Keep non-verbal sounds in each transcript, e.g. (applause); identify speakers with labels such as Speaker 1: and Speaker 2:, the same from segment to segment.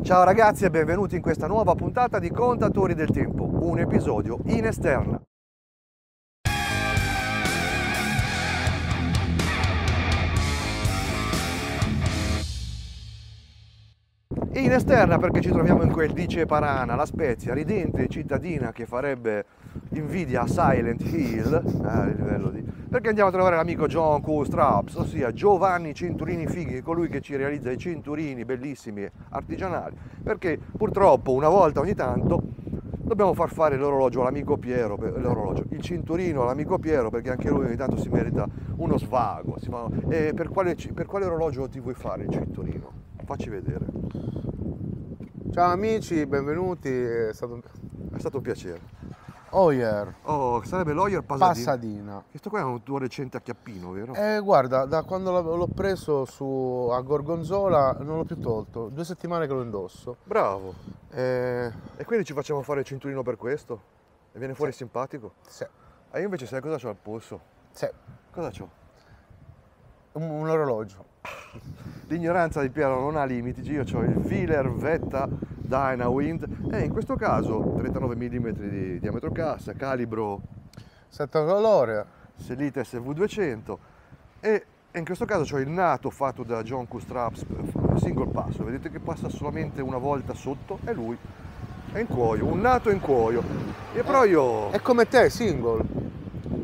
Speaker 1: Ciao ragazzi e benvenuti in questa nuova puntata di Contatori del Tempo, un episodio in esterna. E in esterna perché ci troviamo in quel dice Parana, la Spezia, ridente cittadina che farebbe invidia a Silent Hill, eh, di... perché andiamo a trovare l'amico John Q. Straps, ossia Giovanni Cinturini Fighi, colui che ci realizza i cinturini bellissimi artigianali, perché purtroppo una volta ogni tanto dobbiamo far fare l'orologio all'amico Piero, l'orologio, il cinturino all'amico Piero, perché anche lui ogni tanto si merita uno svago. Si... e per quale, per quale orologio ti vuoi fare il cinturino? Facci vedere. Ciao amici, benvenuti, è stato un, è stato un piacere. Oyer. Oh, sarebbe l'Oyer Pasadina. Pasadina. Questo qua è un tuo recente a Chiappino, vero? Eh, guarda, da quando l'ho preso su, a Gorgonzola non l'ho più tolto. Due settimane che lo indosso. Bravo. Eh... E quindi ci facciamo fare il cinturino per questo? E viene fuori sì. simpatico? Sì. E io invece sai cosa ho al polso? Sì. Cosa ho? un, un orologio. L'ignoranza di Piero non ha limiti, io ho il Wheeler Vetta Dynawind e in questo caso 39 mm di diametro cassa, calibro 7 colore, Selite SV200 e in questo caso ho il nato fatto da John Custraps single passo, vedete che passa solamente una volta sotto e lui è in cuoio, un nato in cuoio. E però eh, io... È come te, single.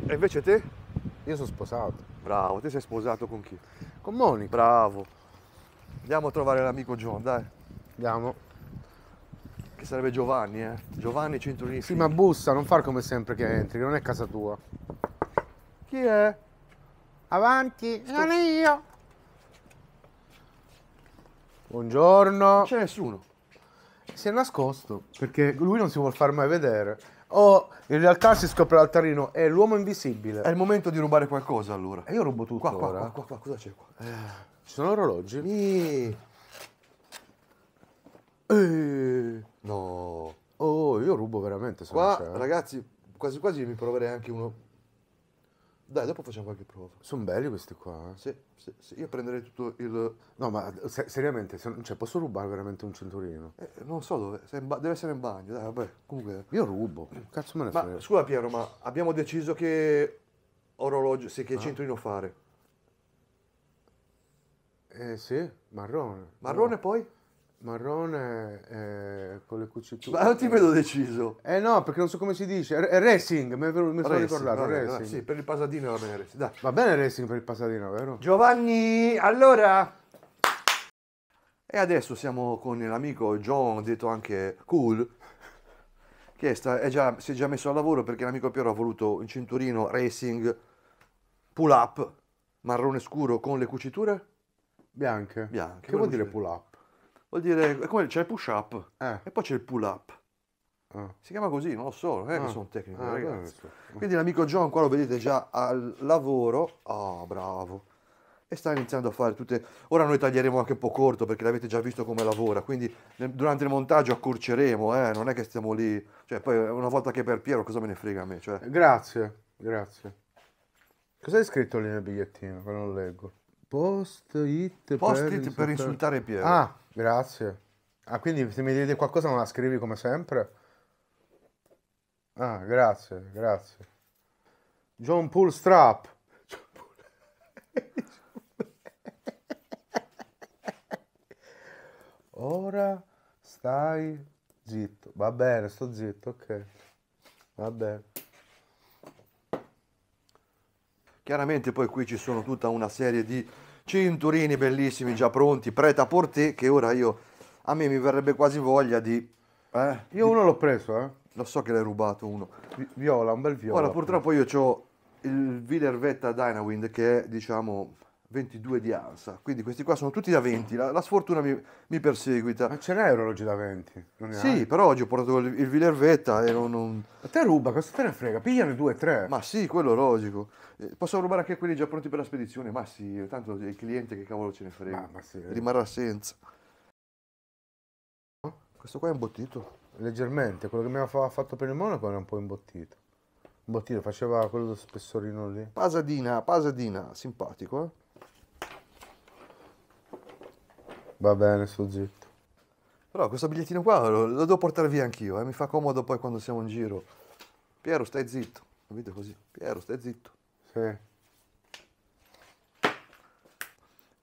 Speaker 1: E invece te? Io sono sposato. Bravo, te sei sposato con chi? Con Monica. Bravo. Andiamo a trovare l'amico John, dai. Andiamo. Che sarebbe Giovanni, eh? Giovanni Cinturini. Sì, ma bussa, non far come sempre che entri, che non è casa tua. Chi è? Avanti, Sto... non io. Buongiorno. Non c'è nessuno. Si è nascosto perché lui non si vuole far mai vedere. Oh, in realtà si scopre l'altarino, è l'uomo invisibile. È il momento di rubare qualcosa allora. E eh, io rubo tutto qua, qua, ora. Qua, qua, qua, cosa c'è qua? Eh, ci sono orologi? Eeeh. Eh. No. Oh, io rubo veramente se qua, non c'è. ragazzi, quasi quasi mi proverei anche uno dai, dopo facciamo qualche prova. Sono belli questi qua. Eh. Sì, sì, sì, io prenderei tutto il... No, ma se, seriamente, se, cioè, posso rubare veramente un cinturino? Eh, non so dove, ba- deve essere in bagno, dai, vabbè, comunque... Io rubo, cazzo me ne ma, frega. Scusa Piero, ma abbiamo deciso che orologio, sì, che ah. centurino fare. Eh sì, marrone. Marrone no. poi? Marrone eh, con le cuciture. Ma non ti vedo deciso. Eh no, perché non so come si dice. R- racing, mi, mi sono ricordato. Racing. Vabbè, sì, per il Pasadino va bene Racing. Dai. Va bene Racing per il Pasadino, vero? Giovanni, allora... E adesso siamo con l'amico John, detto anche Cool, che sta, è già, si è già messo al lavoro perché l'amico Piero ha voluto un cinturino Racing pull up marrone scuro con le cuciture bianche. Bianche. Che vuol dire pull up? Vuol dire, è come c'è il push up eh. e poi c'è il pull up. Ah. Si chiama così, non lo so, non eh, è che ah. sono tecnico, ah, ragazzi. Quindi l'amico John qua lo vedete già al lavoro. Ah, oh, bravo. E sta iniziando a fare tutte... Ora noi taglieremo anche un po' corto perché l'avete già visto come lavora, quindi durante il montaggio accorceremo, eh? non è che stiamo lì... Cioè, poi una volta che è per Piero cosa me ne frega a me, cioè... Grazie, grazie. Cos'hai scritto lì nel bigliettino che non leggo? Post-it Post per... post per insultare Piero. Ah, Grazie. Ah, quindi se mi dite qualcosa non la scrivi come sempre? Ah, grazie, grazie. John Paul Strap. (laughs) Ora stai zitto. Va bene, sto zitto, ok. Va bene. Chiaramente poi qui ci sono tutta una serie di Cinturini bellissimi già pronti, preta portè, che ora io, a me mi verrebbe quasi voglia di... Eh, io uno l'ho preso, eh. Lo so che l'hai rubato uno. Viola, un bel viola. Ora purtroppo io ho il Villervetta Vetta Dynawind che è, diciamo, 22 di Ansa, quindi questi qua sono tutti da 20, la, la sfortuna mi, mi, perseguita. Ma ce n'è orologi da 20? sì, hai. però oggi ho portato il, il Vilervetta e non... non... A te ruba, cosa te ne frega? Pigliane due, tre. Ma sì, quello logico. Eh, posso rubare anche quelli già pronti per la spedizione? Ma sì, tanto il cliente che cavolo ce ne frega. Ma, ma sì. Rimarrà senza. Oh, questo qua è imbottito. Leggermente, quello che mi aveva fatto per il monaco era un po' imbottito. Imbottito, faceva quello spessorino lì. Pasadina, pasadina, simpatico eh? Va bene, sto zitto. Però questo bigliettino qua lo, lo devo portare via anch'io, eh? mi fa comodo poi quando siamo in giro. Piero, stai zitto, capite così? Piero, stai zitto. Sì.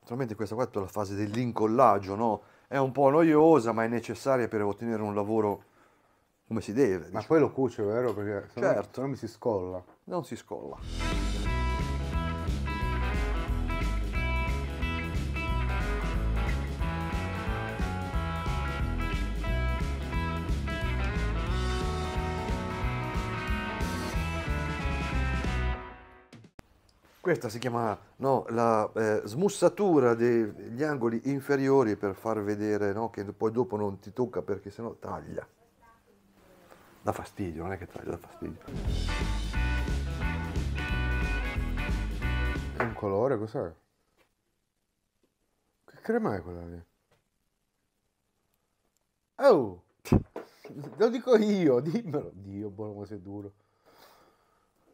Speaker 1: Naturalmente questa qua è tutta la fase dell'incollaggio, no? È un po' noiosa, ma è necessaria per ottenere un lavoro come si deve. Ma diciamo. poi lo cuce, vero? Perché certo. no mi si scolla. Non si scolla. Questa si chiama no, la eh, smussatura degli angoli inferiori per far vedere no, che poi dopo non ti tocca perché sennò taglia. Da fastidio, non è che taglia, da fastidio. È un colore, cos'è? Che crema è quella lì? Oh! (laughs) Lo dico io, dimmelo. Dio, buono, ma sei duro.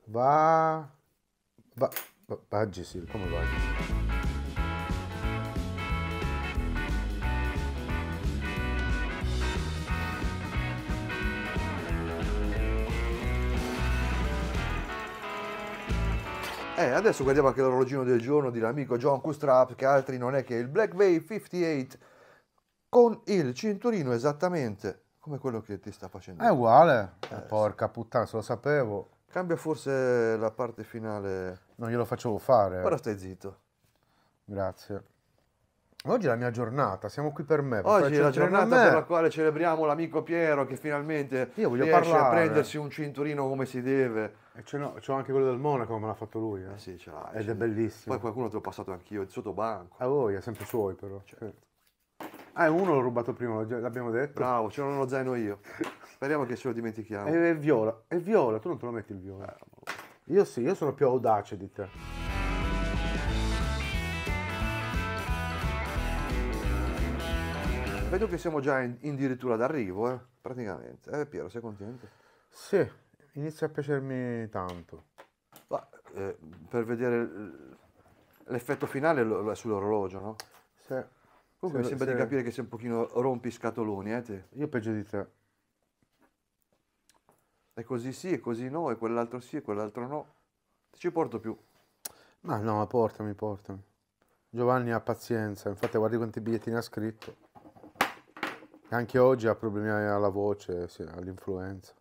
Speaker 1: Va... Va... Bagesil, come Bagesil? Eh, adesso guardiamo anche l'orologino del giorno di l'amico John Custrap, che altri non è che il Black Wave 58 con il cinturino esattamente come quello che ti sta facendo. È uguale. Eh, porca puttana, se lo sapevo. Cambia forse la parte finale. Non glielo facevo fare. Ora stai zitto. Grazie. Oggi è la mia giornata, siamo qui per me. Per Oggi è la giornata per la quale celebriamo l'amico Piero che finalmente Io voglio riesce parlare. a prendersi un cinturino come si deve. E c'è, l'ho, ce anche quello del Monaco, me l'ha fatto lui. Eh? eh sì, ce l'hai. Ed ce è bellissimo. Poi qualcuno te l'ho passato anch'io, il sottobanco. A voi, è sempre suoi però. Certo. Ah, uno l'ho rubato prima, l'abbiamo detto. Bravo, ce l'ho nello zaino io. (laughs) Speriamo che ce lo dimentichiamo. È, è viola, è viola, tu non te lo metti il viola. Eh, io sì, io sono più audace di te. Vedo che siamo già in, addirittura d'arrivo, eh, praticamente. Eh Piero, sei contento? Sì, inizia a piacermi tanto. Ma, eh, per vedere l'effetto finale lo, è sull'orologio, no? Sì. Comunque se, mi sembra se... di capire che sei un pochino rompiscatoloni, eh te? Io peggio di te. E così sì, e così no, e quell'altro sì, e quell'altro no. Ti ci porto più. Ma no, ma portami, portami. Giovanni ha pazienza, infatti guardi quanti bigliettini ha scritto. Anche oggi ha problemi alla voce, sì, all'influenza.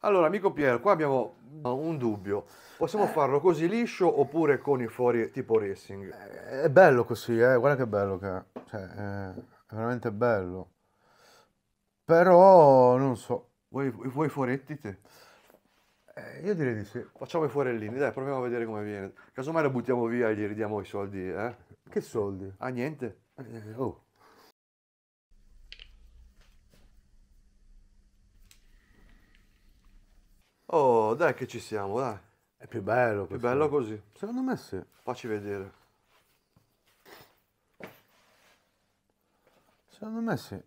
Speaker 1: Allora, amico Pier, qua abbiamo un dubbio. Possiamo eh. farlo così liscio oppure con i fuori tipo racing? Eh, è bello così, eh? guarda che bello che è. Cioè, eh, è veramente bello. Però, non so, Vuoi, vuoi i foretti te? Eh, io direi di sì. Facciamo i forellini, dai, proviamo a vedere come viene. Casomai la buttiamo via e gli ridiamo i soldi, eh? Che soldi? Ah, niente. Eh, oh. Oh, dai che ci siamo, dai. È più bello Più bello così. Secondo me sì. Facci vedere. Secondo me sì.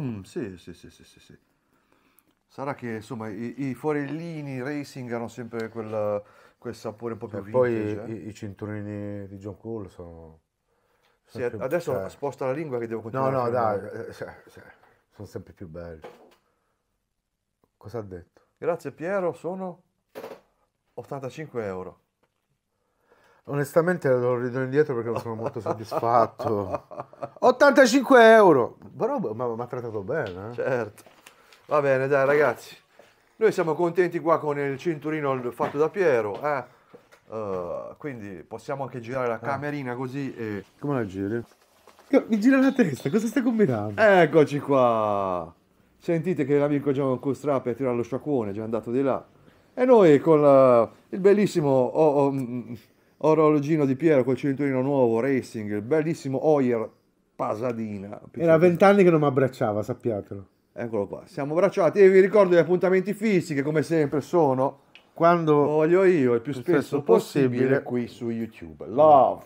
Speaker 1: Mm, sì, sì, sì, sì, sì, sì. Sarà che insomma i, i forellini racing hanno sempre quel, quel sapore un po' più vintage. E poi eh. i, i, cinturini di John Cole sono... sono sì, più, adesso cioè... sposta la lingua che devo continuare. No, no, dai, cioè, cioè, sono sempre più belli. Cosa ha detto? Grazie Piero, sono 85 euro. Onestamente lo ridò indietro perché non sono molto (laughs) soddisfatto. 85 euro! Però mi ha trattato bene. Eh? Certo. Va bene, dai ragazzi. Noi siamo contenti qua con il cinturino fatto da Piero. Eh? Uh, quindi possiamo anche girare la eh. camerina così e... Come la giri? Mi gira la testa, cosa stai combinando? Eccoci qua! Sentite che l'amico Gian Costrappi ha tirato lo sciacquone, è già andato di là. E noi con la... Eh, il bellissimo... Oh, oh, mm, mm, orologino di Piero col cinturino nuovo, racing, il bellissimo Oyer Pasadina. Era vent'anni che non mi abbracciava, sappiatelo. Eccolo qua, siamo abbracciati e vi ricordo gli appuntamenti fisici che come sempre sono quando voglio io il più spesso, spesso possibile, possibile qui su YouTube. Love!